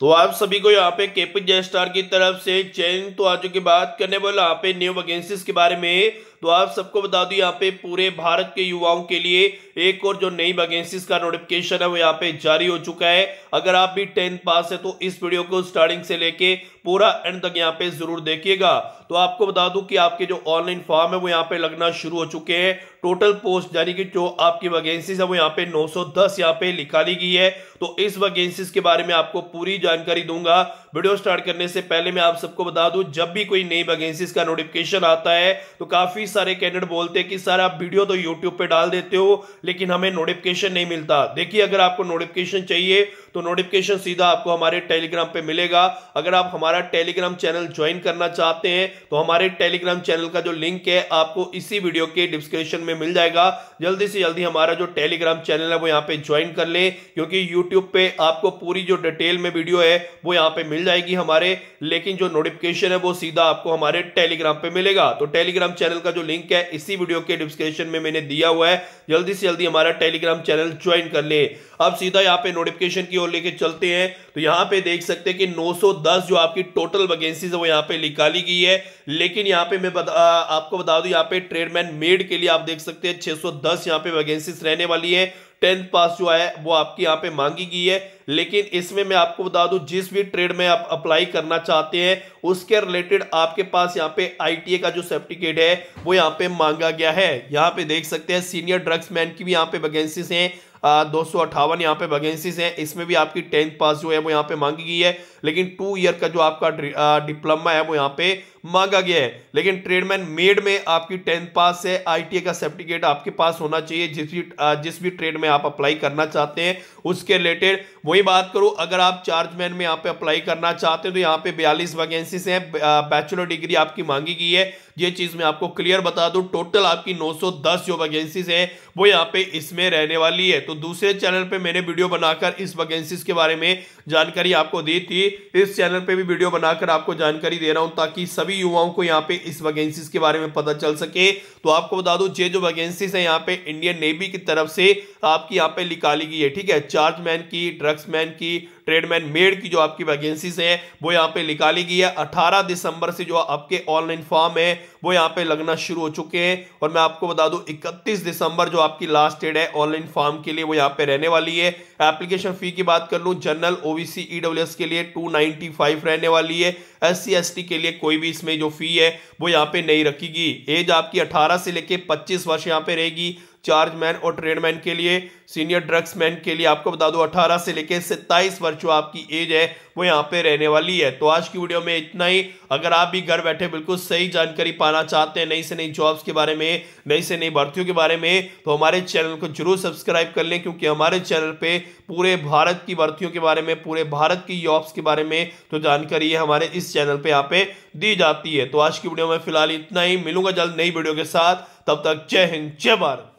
तो आप सभी को यहाँ पे केपी जय स्टार की तरफ से चयन तो आज की बात करने वाले यहाँ पे न्यू वैकेंसीज के बारे में तो आप सबको बता दू यहाँ पे पूरे भारत के युवाओं के लिए एक और जो नई वैकेंसीज का नोटिफिकेशन है वो यहाँ पे जारी हो चुका है अगर आप भी टेंथ पास है तो इस वीडियो को स्टार्टिंग से लेके पूरा एंड तक यहाँ पे जरूर देखिएगा तो आपको बता दू की आपके जो ऑनलाइन फॉर्म है वो यहाँ पे लगना शुरू हो चुके हैं टोटल पोस्ट यानी कि जो आपकी वैकेंसीज है वो यहाँ पे नौ यहाँ पे निकाली गई है तो इस वैकेंसीज के बारे में आपको पूरी जानकारी दूंगा वीडियो स्टार्ट करने से पहले मैं आप सबको बता दूं जब भी कोई नई वैकेंसी का नोटिफिकेशन आता है तो काफी सारे कैंडिडेट बोलते हैं कि सर आप वीडियो तो यूट्यूब पे डाल देते हो लेकिन हमें नोटिफिकेशन नहीं मिलता देखिए अगर आपको नोटिफिकेशन चाहिए तो नोटिफिकेशन सीधा आपको हमारे टेलीग्राम पे मिलेगा अगर आप हमारा टेलीग्राम चैनल ज्वाइन करना चाहते हैं तो हमारे टेलीग्राम चैनल का जो लिंक है आपको इसी वीडियो के डिस्क्रिप्शन में मिल जाएगा जल्दी से जल्दी हमारा जो टेलीग्राम चैनल है वो यहाँ पे ज्वाइन कर लें क्योंकि यूट्यूब पे आपको पूरी जो डिटेल में वीडियो है वो यहाँ पे मिल जाएगी हमारे लेकिन जो नोटिफिकेशन है वो सीधा आपको हमारे टेलीग्राम पे मिलेगा तो टेलीग्राम चैनल का जो लिंक है इसी वीडियो के डिस्क्रिप्शन में मैंने दिया हुआ है जल्दी से जल्दी हमारा टेलीग्राम चैनल ज्वाइन कर ले अब सीधा यहाँ पे नोटिफिकेशन की को लेके चलते हैं तो यहां पे देख सकते हैं कि 910 जो आपकी टोटल वैकेंसीज है वो यहां पे निकाली गई है लेकिन यहां पे मैं बता, आपको बता दूं यहां पे ट्रेडमैन मेड के लिए आप देख सकते हैं 610 सौ यहां पर वैकेंसीज रहने वाली है टेंथ पास जो है वो आपकी यहाँ पे मांगी गई है लेकिन इसमें मैं आपको बता दूं जिस भी ट्रेड में आप अप्लाई करना चाहते हैं उसके रिलेटेड आपके पास यहाँ पे आईटीए का जो सर्टिफिकेट है वो यहाँ पे मांगा गया है यहाँ पे देख सकते हैं सीनियर ड्रग्स मैन की भी यहाँ पे वैकेंसीज हैं दो सौ अट्ठावन यहाँ पे वैकेंसीज हैं इसमें भी आपकी टेंथ पास जो है वो यहाँ पे मांगी गई है लेकिन टू ईयर का जो आपका डिप्लोमा है वो यहाँ पे मांगा गया है लेकिन ट्रेडमैन मेड में आपकी टेंथ पास है आईटीए का सर्टिफिकेट आपके पास होना चाहिए जिस भी जिस भी ट्रेड में आप अप्लाई करना चाहते हैं उसके रिलेटेड वही बात करूँ अगर आप चार्जमैन में यहाँ पे अप्लाई करना चाहते हैं तो यहाँ पे बयालीस वैकेंसीज हैं बैचलर डिग्री आपकी मांगी गई है ये चीज मैं आपको क्लियर बता दूं टोटल आपकी 910 जो वैकेंसीज हैं वो यहाँ पे इसमें रहने वाली है तो दूसरे चैनल पे मैंने वीडियो बनाकर इस वैकेंसीज के बारे में जानकारी आपको दी थी इस चैनल पे भी वीडियो बनाकर आपको जानकारी दे रहा हूं ताकि सभी सभी युवाओं को यहाँ पे इस वैकेंसीज के बारे में पता चल सके तो आपको बता दूं ये जो वैकेंसीज है यहाँ पे इंडियन नेवी की तरफ से आपकी यहाँ पे निकाली गई है ठीक है चार्जमैन की ड्रग्समैन की ट्रेडमैन मेड की जो आपकी वैकेंसीज है वो यहाँ पे निकाली गई है अठारह दिसंबर से जो आपके ऑनलाइन फॉर्म है वो यहाँ पे लगना शुरू हो चुके हैं और मैं आपको बता दूं इकतीस दिसंबर जो आपकी लास्ट डेट है ऑनलाइन फॉर्म के लिए वो यहाँ पे रहने वाली है एप्लीकेशन फी की बात कर लू जनरल ओबीसी ईडब्ल्यू के लिए टू नाइनटी फाइव रहने वाली है एस सी के लिए कोई भी इसमें जो फी है वो यहाँ पे नहीं रखेगी एज आपकी अठारह से लेके पच्चीस वर्ष यहाँ पे रहेगी चार्ज मैन और ट्रेडमैन के लिए सीनियर ड्रग्स मैन के लिए आपको बता दो 18 से लेकर सत्ताईस वर्ष जो आपकी एज है वो यहाँ पे रहने वाली है तो आज की वीडियो में इतना ही अगर आप भी घर बैठे बिल्कुल सही जानकारी पाना चाहते हैं नई से नई जॉब्स के बारे में नई से नई भर्तियों के बारे में तो हमारे चैनल को जरूर सब्सक्राइब कर लें क्योंकि हमारे चैनल पर पूरे भारत की भर्तियों के बारे में पूरे भारत की जॉब्स के बारे में तो जानकारी है हमारे इस चैनल पर यहाँ पे दी जाती है तो आज की वीडियो में फिलहाल इतना ही मिलूंगा जल्द नई वीडियो के साथ तब तक जय हिंद जय भारत